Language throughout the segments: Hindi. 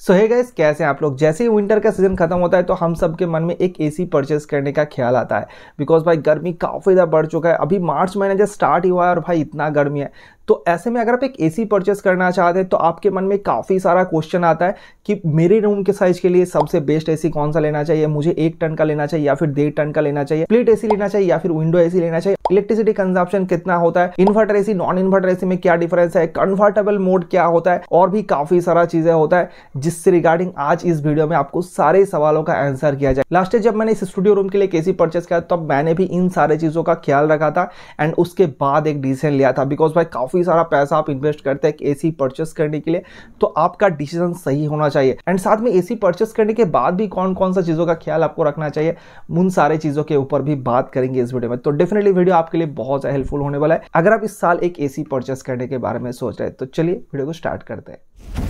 सो है गैस कैसे हैं आप लोग जैसे ही विंटर का सीजन खत्म होता है तो हम सब के मन में एक एसी परचेस करने का ख्याल आता है बिकॉज भाई गर्मी काफ़ी ज़्यादा बढ़ चुका है अभी मार्च महीना जब स्टार्ट ही हुआ है और भाई इतना गर्मी है तो ऐसे में अगर आप एक ए सी परचेस करना चाहते हैं तो आपके मन में काफ़ी सारा क्वेश्चन आता है कि मेरे रूम के साइज के लिए सबसे बेस्ट ए सी कौन सा लेना चाहिए मुझे एक टन का लेना चाहिए या फिर डेढ़ टन का लेना चाहिए प्लेट सी लेना चाहिए या फिर विंडो एसी लेना चाहिए इलेक्ट्रिसिटी कंजप्शन कितना होता है inverter AC non inverter AC में क्या डिफरेंस है कंफर्टेबल मोड क्या होता है और भी काफ़ी सारा चीज़ें होता है जिससे रिगार्डिंग आज इस वीडियो में आपको सारे सवालों का आंसर किया जाए लास्ट जब मैंने इस स्टूडियो रूम के लिए सी परचेस किया तब मैंने भी इन सारे चीज़ों का ख्याल रखा था एंड उसके बाद एक डिसीजन लिया था बिकॉज भाई काफ़ी काफ़ी सारा पैसा आप इन्वेस्ट करते हैं ए सी परचेस करने के लिए तो आपका डिसीजन सही होना चाहिए एंड साथ में ए सी परचेस करने के बाद भी कौन कौन सा चीज़ों का ख्याल आपको रखना चाहिए उन सारे चीज़ों के ऊपर भी बात करेंगे इस वीडियो में तो डेफिनेटली वीडियो आपके लिए बहुत हेल्पफुल होने वाला है अगर आप इस साल एक ए सी परचेस करने के बारे में सोच रहे हैं तो चलिए वीडियो को स्टार्ट करते हैं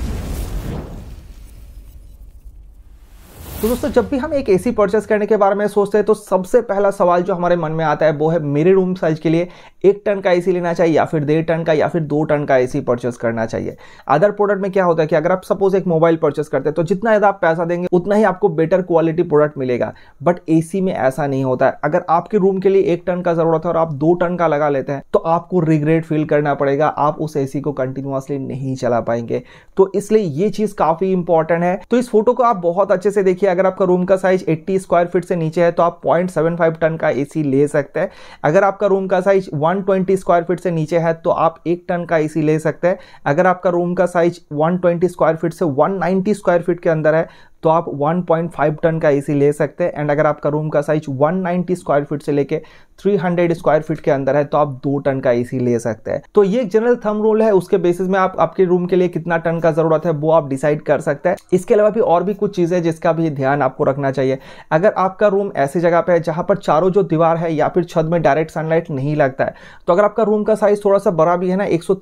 तो दोस्तों जब भी हम एक एसी परचेस करने के बारे में सोचते हैं तो सबसे पहला सवाल जो हमारे मन में आता है वो है मेरे रूम साइज के लिए एक टन का एसी लेना चाहिए या फिर डेढ़ टन का या फिर दो टन का एसी परचेस करना चाहिए अदर प्रोडक्ट में क्या होता है कि अगर आप सपोज एक मोबाइल परचेस करते हैं तो जितना ज़्यादा आप पैसा देंगे उतना ही आपको बेटर क्वालिटी प्रोडक्ट मिलेगा बट ए में ऐसा नहीं होता है अगर आपके रूम के लिए एक टन का ज़रूरत है और आप दो टन का लगा लेते हैं तो आपको रिग्रेट फील करना पड़ेगा आप उस ए को कंटिन्यूसली नहीं चला पाएंगे तो इसलिए ये चीज़ काफ़ी इंपॉर्टेंट है तो इस फोटो को आप बहुत अच्छे से देखिए अगर आपका रूम का साइज 80 स्क्वायर फीट से नीचे है तो आप 0.75 टन का एसी ले सकते हैं अगर आपका रूम का साइज 120 स्क्वायर फीट से नीचे है तो आप एक टन का एसी ले सकते हैं अगर आपका रूम का साइज 120 स्क्वायर फीट से 190 स्क्वायर फीट के अंदर है तो आप 1.5 टन का एसी ले सकते हैं एंड अगर आपका रूम का साइज 190 स्क्वायर फीट से लेके 300 स्क्वायर फीट के अंदर है तो आप दो टन का एसी ले सकते हैं तो ये जनरल थम रोल है उसके बेसिस में आप आपके रूम के लिए कितना टन का जरूरत है वो आप डिसाइड कर सकते हैं इसके अलावा भी और भी कुछ चीज़ें जिसका भी ध्यान आपको रखना चाहिए अगर आपका रूम ऐसी जगह पर है जहाँ पर चारों जो दीवार है या फिर छत में डायरेक्ट सनलाइट नहीं लगता है तो अगर आपका रूम का साइज थोड़ा सा बड़ा भी है ना एक सौ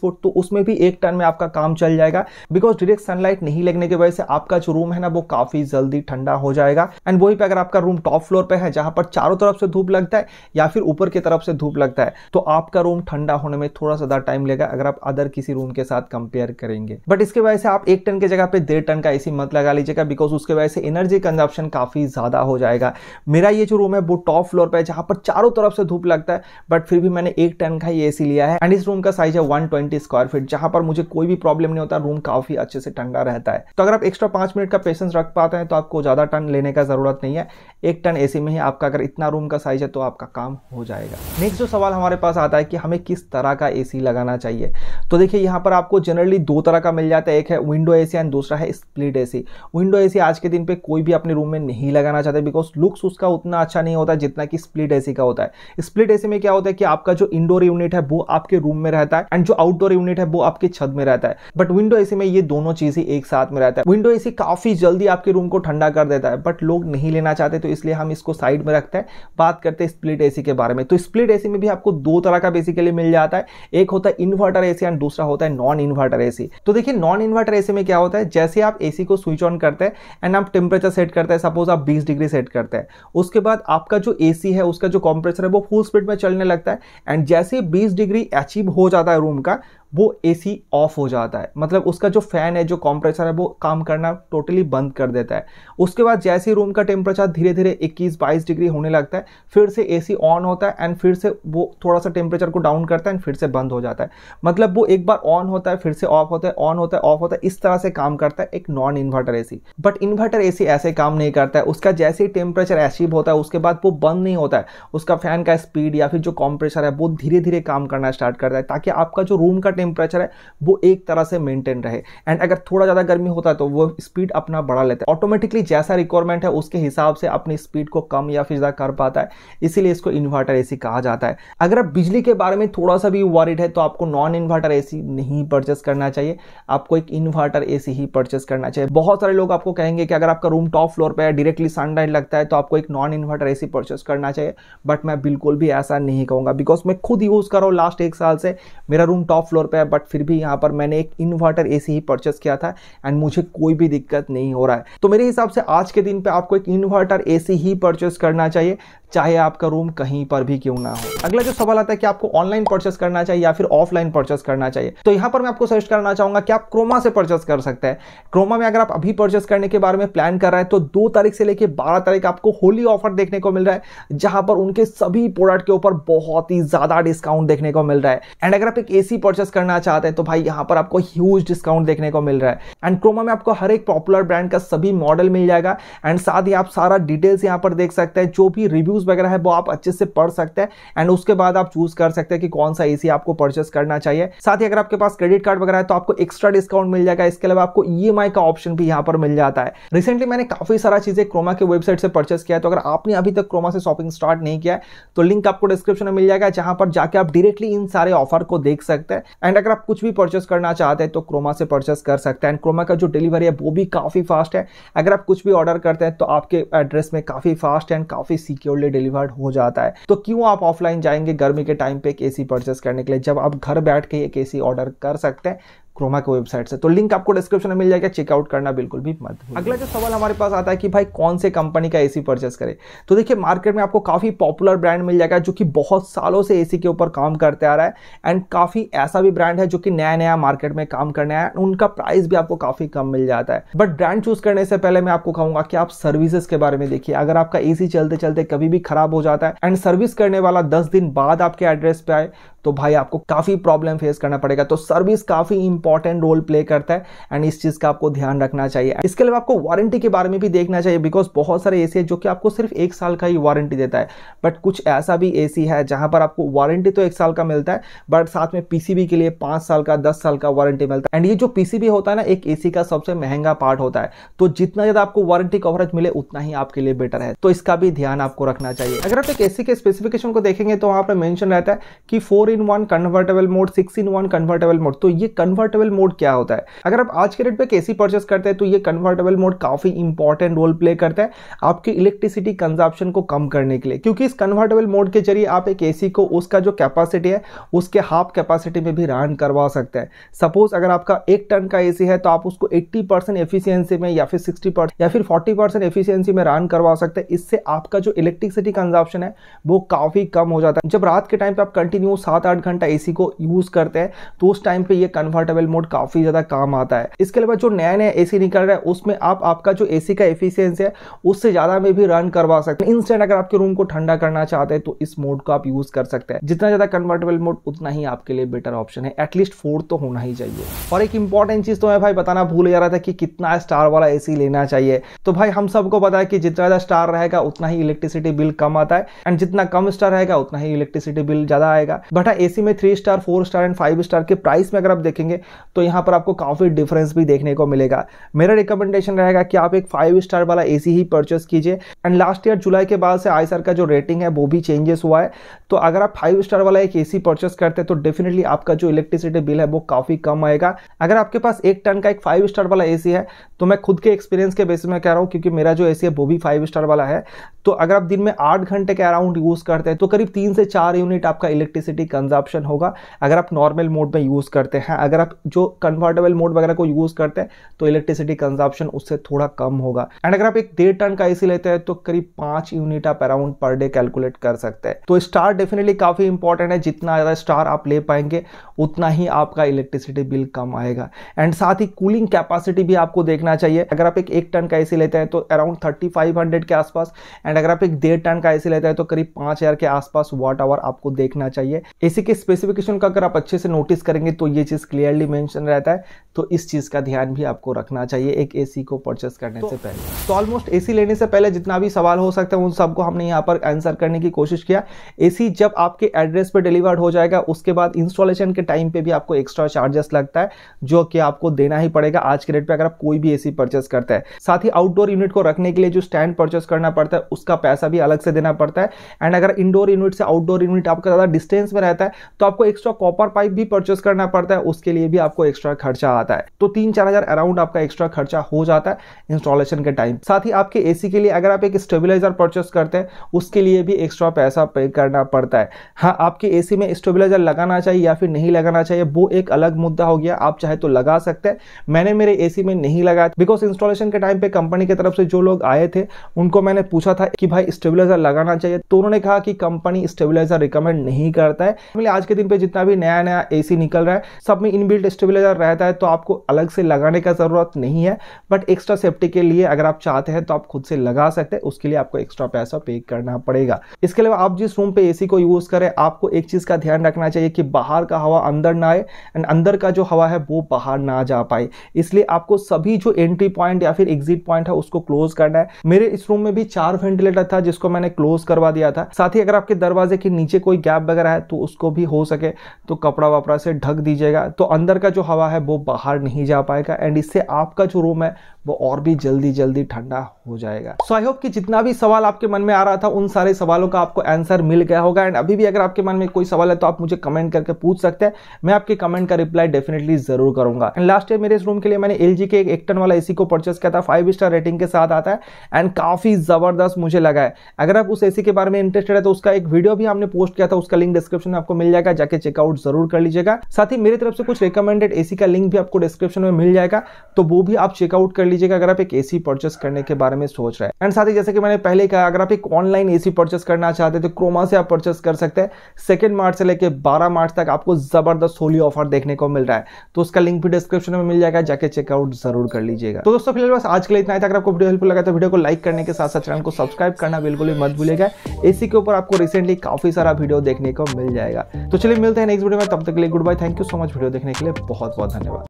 फुट तो उसमें भी एक टन में आपका काम चल जाएगा बिकॉज डायरेक्ट सनलाइट नहीं लगने की वजह से आपका जो रूम है ना वो काफी जल्दी ठंडा हो जाएगा एंड वही पे अगर आपका रूम टॉप फ्लोर पे है जहां पर चारों तरफ से धूप लगता है या फिर ऊपर की तरफ से धूप लगता है तो आपका रूम ठंडा होने में थोड़ा सा टाइम लेगा अगर आप अदर किसी रूम के साथ कंपेयर करेंगे बट इसके वजह से आप एक टन के जगह पे डेढ़ टन का एसी मत लगा लीजिएगा बिकॉज उसके वजह से एनर्जी कंजप्शन काफी ज्यादा हो जाएगा मेरा ये जो रूम है वो टॉप फ्लोर पर है जहां पर चारों तरफ से धूप लगता है बट फिर भी मैंने एक टन का ही एसी लिया है एंड इस रूम का साइज है वन स्क्वायर फीट जहां पर मुझे कोई भी प्रॉब्लम नहीं होता रूम काफी अच्छे से ठंडा रहता है तो अगर आप एक्स्ट्रा पांच मिनट का पेशेंस रख पाते हैं तो आपको ज़्यादा टर्न लेने का ज़रूरत नहीं है एक टन एसी में ही आपका अगर इतना रूम का साइज है तो आपका काम हो जाएगा नेक्स्ट जो सवाल हमारे पास आता है कि हमें किस तरह का एसी लगाना चाहिए तो देखिए यहाँ पर आपको जनरली दो तरह का मिल जाता है एक है विंडो एसी एंड दूसरा है स्प्लिट एसी विंडो एसी आज के दिन पे कोई भी अपने रूम में नहीं लगाना चाहता बिकॉज लुक्स उसका उतना अच्छा नहीं होता जितना कि स्प्लिट एसी का होता है स्प्लिट एसी में क्या होता है कि आपका जो इंडोर यूनिट है वो आपके रूम में रहता है एंड जो आउटडोर यूनिट है वो आपके छत में रहता है बट विंडो एसी में ये दोनों चीजें एक साथ में रहता है विंडो एसी काफी जल्दी आपके रूम को ठंडा कर देता है बट लोग नहीं लेना चाहते तो इसलिए हम इसको साइड में रखते हैं बात करते हैं स्प्लिट एसी के बारे में तो स्प्लिट एसी में भी आपको दो तरह का बेसिकली मिल जाता है एक होता है इन्वर्टर एसी एंड दूसरा होता है नॉन इन्वर्टर एसी तो देखिए नॉन इन्वर्टर एसी में क्या होता है जैसे आप एसी को स्विच ऑन करते हैं एंड आप टेम्परेचर सेट करते हैं सपोज आप बीस डिग्री सेट करते हैं उसके बाद आपका जो ए है उसका जो कॉम्प्रेसर है वो फुल स्पीड में चलने लगता है एंड जैसे बीस डिग्री अचीव हो जाता है रूम का वो एसी ऑफ हो जाता है मतलब उसका जो फैन है जो कॉम्प्रेसर है वो काम करना टोटली बंद कर देता है उसके बाद जैसे ही रूम का टेम्परेचर धीरे धीरे 21-22 डिग्री होने लगता है फिर से एसी ऑन होता है एंड फिर से वो थोड़ा सा टेम्परेचर को डाउन करता है एंड फिर से बंद हो जाता है मतलब वो एक बार ऑन होता है फिर से ऑफ होता है ऑन होता है ऑफ होता है इस तरह से काम करता है एक non inverter a but inverter a ऐसे काम नहीं करता है उसका जैसे ही टेम्परेचर अचीव होता है उसके बाद वो बंद नहीं होता है उसका फैन का स्पीड या फिर जो कॉम्प्रेसर है वो धीरे धीरे काम करना स्टार्ट करता है ताकि आपका जो रूम का टेम्परेचर है वो एक तरह से मेंटेन रहे एंड अगर थोड़ा ज़्यादा गर्मी होता है तो वो स्पीड अपना बढ़ा लेता है ऑटोमेटिकली जैसा रिक्वायरमेंट है उसके हिसाब से अपनी स्पीड को कम या फिर ज़्यादा कर पाता है इसीलिए इसको इन्वर्टर ए कहा जाता है अगर आप बिजली के बारे में थोड़ा सा भी वारिड है तो आपको नॉन इन्वर्टर ए नहीं परचेस करना चाहिए आपको एक इन्वर्टर ए ही परचेस करना चाहिए बहुत सारे लोग आपको कहेंगे कि अगर आपका रूम टॉप फ्लोर पर डायरेक्टली सनलाइट लगता है तो आपको एक नॉन इन्वर्टर ए परचेस करना चाहिए बट मैं बिल्कुल भी ऐसा नहीं कहूंगा बिकॉज मैं खुद यूज़ कर रहा हूँ लास्ट एक साल से मेरा रूम टॉप फ्लोर रुपये है बट फिर भी यहाँ पर मैंने एक इन्वर्टर ए ही परचेस किया था एंड मुझे कोई भी दिक्कत नहीं हो रहा है तो मेरे हिसाब से आज के दिन पर आपको एक इन्वर्टर ए ही परचेस करना चाहिए चाहे आपका रूम कहीं पर भी क्यों ना हो अगला जो सवाल आता है कि आपको ऑनलाइन परचेस करना चाहिए या फिर ऑफलाइन परचेस करना चाहिए तो यहाँ पर मैं आपको सजेस्ट करना चाहूँगा कि आप क्रोमा से परचेस कर सकते हैं क्रोमा में अगर आप अभी परचेस करने के बारे में प्लान कर रहे हैं तो दो तारीख से लेकर बारह तारीख आपको होली ऑफर देखने को मिल रहा है जहां पर उनके सभी प्रोडक्ट के ऊपर बहुत ही ज्यादा डिस्काउंट देखने को मिल रहा है एंड अगर आप एक एसी परचेस करना चाहते हैं तो भाई यहाँ पर आपको ह्यूज डिस्काउंट देखने को मिल रहा है एंड क्रोमा में आपको हर एक पॉपुलर ब्रांड का सभी मॉडल मिल जाएगा एंड साथ ही आप सारा डिटेल्स यहाँ पर देख सकते हैं जो भी रिव्यूज़ वगैरह है वो आप अच्छे से पढ़ सकते हैं एंड उसके बाद आप चूज़ कर सकते हैं कि कौन सा ए आपको परचेस करना चाहिए साथ ही अगर आपके पास क्रेडिट कार्ड वगैरह है तो आपको एक्स्ट्रा डिस्काउंट मिल जाएगा इसके अलावा आपको ई e का ऑप्शन भी यहाँ पर मिल जाता है रिसेंटली मैंने काफ़ी सारा चीज़ें क्रोमा के वेबसाइट से परचेस किया तो अगर आपने अभी तक क्रोमा से शॉपिंग स्टार्ट नहीं किया तो लिंक आपको डिस्क्रिप्शन में मिल जाएगा जहां पर जाके आप डायरेक्टली इन सारे ऑफर को देख सकते हैं एंड अगर आप कुछ भी परचेस करना चाहते हैं तो क्रोमा से परचेस कर सकते हैं एंड क्रोमा का जो डिलीवरी है वो भी काफ़ी फास्ट है अगर आप कुछ भी ऑर्डर करते हैं तो आपके एड्रेस में काफ़ी फास्ट एंड काफ़ी सिक्योरली डिलीवर्ड हो जाता है तो क्यों आप ऑफलाइन जाएंगे गर्मी के टाइम पे एक सी परचेस करने के लिए जब आप घर बैठ के एक सी ऑर्डर कर सकते हैं क्रोमा के वेबसाइट से तो लिंक आपको डिस्क्रिप्शन में मिल जाएगा चेकआउट करना बिल्कुल भी मत अगला जो सवाल हमारे पास आता है कि भाई कौन से कंपनी का एसी परचेस करें तो देखिए मार्केट में आपको काफ़ी पॉपुलर ब्रांड मिल जाएगा जो कि बहुत सालों से एसी के ऊपर काम करते आ रहा है एंड काफ़ी ऐसा भी ब्रांड है जो कि नया नया मार्केट में काम करने आया उनका प्राइस भी आपको काफ़ी कम मिल जाता है बट ब्रांड चूज करने से पहले मैं आपको कहूंगा कि आप सर्विसेज के बारे में देखिए अगर आपका एसी चलते चलते कभी भी खराब हो जाता है एंड सर्विस करने वाला दस दिन बाद आपके एड्रेस पे आए तो भाई आपको काफ़ी प्रॉब्लम फेस करना पड़ेगा तो सर्विस काफ़ी इंपॉर्टेंट रोल प्ले करता है एंड इस चीज़ का आपको ध्यान रखना चाहिए इसके अलावा आपको वारंटी के बारे में भी देखना चाहिए बिकॉज बहुत सारे ए है जो कि आपको सिर्फ एक साल का ही वारंटी देता है बट कुछ ऐसा भी ए है जहां पर आपको वारंटी तो एक साल का मिलता है बट साथ में पीसीबी के लिए पांच साल का दस साल का वारंटी मिलता है एंड ये जो पीसीबी होता है ना एक ए का सबसे महंगा पार्ट होता है तो जितना ज़्यादा आपको वारंटी कवरेज मिले उतना ही आपके लिए बेटर है तो इसका भी ध्यान आपको रखना चाहिए अगर आप एक एसी के स्पेसिफिकेशन को देखेंगे तो वहां पर मेंशन रहता है कि four in one convertible mode six in one convertible mode तो ये कन्वर्ट कन्वर्टेबल मोड क्या होता है अगर आप आज के रेट पर कैसी परचेस करते हैं तो ये कन्वर्टेबल मोड काफ़ी इंपॉर्टेंट रोल प्ले करता है आपके इलेक्ट्रिसिटी कंजप्शन को कम करने के लिए क्योंकि इस कन्वर्टेबल मोड के जरिए आप एक एसी को उसका जो कैपेसिटी है उसके हाफ कैपेसिटी में भी रन करवा सकते हैं सपोज अगर आपका एक टन का एसी है तो आप उसको 80 परसेंट एफिशियंसी में या फिर 60 परसेंट या फिर 40 परसेंट एफिशियंसी में रन करवा सकते हैं इससे आपका जो इलेक्ट्रिसिटी कंजप्शन है वो काफ़ी कम हो जाता है जब रात के टाइम पर आप कंटिन्यू सात आठ घंटा ए को यूज़ करते हैं तो उस टाइम पे ये कन्वर्टेबल ट्रैवल मोड काफी ज्यादा काम आता है इसके अलावा जो नया नया एसी निकल रहा है उसमें आप आपका जो एसी का एफिशियंस है उससे ज्यादा में भी रन करवा सकते हैं इंस्टेंट अगर आपके रूम को ठंडा करना चाहते हैं तो इस मोड को आप यूज कर सकते हैं जितना ज्यादा कन्वर्टेबल मोड उतना ही आपके लिए बेटर ऑप्शन है एटलीस्ट फोर तो होना ही चाहिए और एक इंपॉर्टेंट चीज तो मैं भाई बताना भूल जा रहा था कि कितना स्टार वाला एसी लेना चाहिए तो भाई हम सबको पता है कि जितना ज्यादा स्टार रहेगा उतना ही इलेक्ट्रिसिटी बिल कम आता है एंड जितना कम स्टार रहेगा उतना ही इलेक्ट्रिसिटी बिल ज्यादा आएगा बट एसी हाँ, में three star four star and five star के प्राइस में अगर आप देखेंगे तो यहाँ पर आपको काफ़ी डिफरेंस भी देखने को मिलेगा मेरा रिकमेंडेशन रहेगा कि आप एक फाइव स्टार वाला ए ही परचेस कीजिए एंड लास्ट ईयर जुलाई के बाद से आई का जो रेटिंग है वो भी चेंजेस हुआ है तो अगर आप फाइव स्टार वाला एक ए परचेस करते हैं तो डेफिनेटली आपका जो इलेक्ट्रिसिटी बिल है वो काफ़ी कम आएगा अगर आपके पास एक टन का एक फाइव स्टार वाला ए है तो मैं खुद के एक्सपीरियंस के बेसिस में कह रहा हूँ क्योंकि मेरा जो ए है वो भी फाइव स्टार वाला है तो अगर आप दिन में आठ घंटे के अराउंड यूज़ करते हैं तो करीब तीन से चार यूनिट आपका इलेक्ट्रिसिटी कंजप्शन होगा अगर आप नॉर्मल मोड में यूज़ करते हैं अगर आप जो कन्वर्टेबल मोड वगैरह को यूज़ करते हैं तो इलेक्ट्रिसिटी कंजप्शन उससे थोड़ा कम होगा एंड अगर आप एक डेढ़ टन का एसी लेते हैं तो करीब पांच यूनिट आप अराउंड पर डे कैलकुलेट कर सकते हैं तो स्टार डेफिनेटली काफ़ी इंपॉर्टेंट है जितना ज़्यादा स्टार आप ले पाएंगे उतना ही आपका इलेक्ट्रिसिटी बिल कम आएगा एंड साथ ही कूलिंग कैपेसिटी भी आपको देखना चाहिए अगर आप एक एक टन का एसी लेते हैं तो अराउंड थर्टी फाइव हंड्रेड के आसपास एंड अगर आप एक डेढ़ टन का एसी लेते हैं तो करीब पांच हज़ार के आसपास वाट आवर आपको देखना चाहिए एसी के स्पेसिफिकेशन का अगर आप अच्छे से नोटिस करेंगे तो ये चीज़ क्लियरली मेंशन रहता है तो इस चीज़ का ध्यान भी आपको रखना चाहिए एक एसी को परचेस करने तो, से पहले तो ऑलमोस्ट एसी लेने से पहले जितना भी सवाल हो सकता है उन सबको हमने यहाँ पर आंसर करने की कोशिश किया एसी जब आपके एड्रेस पर डिलीवर्ड हो जाएगा उसके बाद इंस्टॉलेशन के टाइम पर भी आपको एक्स्ट्रा चार्जेस लगता है जो कि आपको देना ही पड़ेगा आज के रेट पर अगर आप कोई भी ए परचेस करता है साथ ही आउटडोर यूनिट को रखने के लिए जो स्टैंड परचेस करना पड़ता है उसका पैसा भी अलग से देना पड़ता है एंड अगर इंडोर यूनिट से आउटडोर यूनिट आपका ज़्यादा डिस्टेंस में रहता है तो आपको एक्स्ट्रा कॉपर पाइप भी परचेस करना पड़ता है उसके लिए भी आपको एक्स्ट्रा खर्चा आता आता है तो तीन चार हजार अराउंड आपका एक्स्ट्रा खर्चा हो जाता है इंस्टॉलेशन के टाइम साथ ही आपके एसी के लिए अगर आप एक स्टेबलाइजर परचेस करते हैं उसके लिए भी एक्स्ट्रा पैसा पे करना पड़ता है हाँ आपके एसी में स्टेबलाइजर लगाना चाहिए या फिर नहीं लगाना चाहिए वो एक अलग मुद्दा हो गया आप चाहे तो लगा सकते हैं मैंने मेरे एसी में नहीं लगाया बिकॉज इंस्टॉलेशन के टाइम पे कंपनी की तरफ से जो लोग आए थे उनको मैंने पूछा था कि भाई स्टेबलाइजर लगाना चाहिए तो उन्होंने कहा कि कंपनी स्टेबलाइजर रिकमेंड नहीं करता है आज के दिन पे जितना भी नया नया एसी निकल रहा है सब में इनबिल्ट स्टेबलाइजर रहता है तो आपको अलग से लगाने का ज़रूरत नहीं है बट एक्स्ट्रा सेफ्टी के लिए अगर आप चाहते हैं तो आप खुद से लगा सकते हैं उसके लिए आपको एक्स्ट्रा पैसा पे करना पड़ेगा इसके अलावा आप जिस रूम पे एसी को यूज़ करें आपको एक चीज़ का ध्यान रखना चाहिए कि बाहर का हवा अंदर ना आए एंड अंदर का जो हवा है वो बाहर ना जा पाए इसलिए आपको सभी जो एंट्री पॉइंट या फिर एग्जिट पॉइंट है उसको क्लोज करना है मेरे इस रूम में भी चार वेंटिलेटर था जिसको मैंने क्लोज करवा दिया था साथ ही अगर आपके दरवाजे के नीचे कोई गैप वगैरह है तो उसको भी हो सके तो कपड़ा वपड़ा से ढक दीजिएगा तो अंदर का जो हवा है वो बाहर बाहर नहीं जा पाएगा एंड इससे आपका जो रूम है वो और भी जल्दी जल्दी ठंडा हो जाएगा सो आई होप कि जितना भी सवाल आपके मन में आ रहा था उन सारे सवालों का आपको आंसर मिल गया होगा एंड अभी भी अगर आपके मन में कोई सवाल है तो आप मुझे कमेंट करके पूछ सकते हैं मैं आपके कमेंट का रिप्लाई डेफिनेटली जरूर करूंगा एंड लास्ट ईयर मेरे इस रूम के लिए मैंने एल के एक टन वाला एसी को परचेस किया था फाइव स्टार रेटिंग के साथ आता है एंड काफी जबरदस्त मुझे लगा है अगर आप उस एसी के बारे में इंटरेस्टेड है तो उसका एक वीडियो भी हमने पोस्ट किया था उसका लिंक डिस्क्रिप्शन में आपको मिल जाएगा जाके चेकआउट जरूर कर लीजिएगा साथ ही मेरी तरफ से कुछ रिकमेंडेड एसी का लिंक भी आपको डिस्क्रिप्शन में मिल जाएगा तो वो भी आप चेकआउट कर लीजिएगा अगर आप एक एसी परचेस करने के बारे बारे में सोच रहा है एंड साथ ही जैसे कि मैंने पहले कहा अगर आप एक ऑनलाइन एसी परचेस करना चाहते हैं तो क्रोमा से आप परचेस कर सकते हैं सेकेंड मार्च से लेकर बारह मार्च तक आपको जबरदस्त होली ऑफर देखने को मिल रहा है तो उसका लिंक भी डिस्क्रिप्शन में मिल जाएगा जाके चेकआउट जरूर कर लीजिएगा तो दोस्तों फिलहाल बस आज के लिए इतना ही था अगर आपको वीडियो हेल्पफुल लगा तो वीडियो को लाइक करने के साथ साथ चैनल को सब्सक्राइब करना बिल्कुल भी मत भूलेगा इसी के ऊपर आपको रिसेंटली काफी सारा वीडियो देखने को मिल जाएगा तो चलिए मिलते हैं नेक्स्ट वीडियो में तब तक के लिए good bye thank you so much video देखने के लिए बहुत बहुत धन्यवाद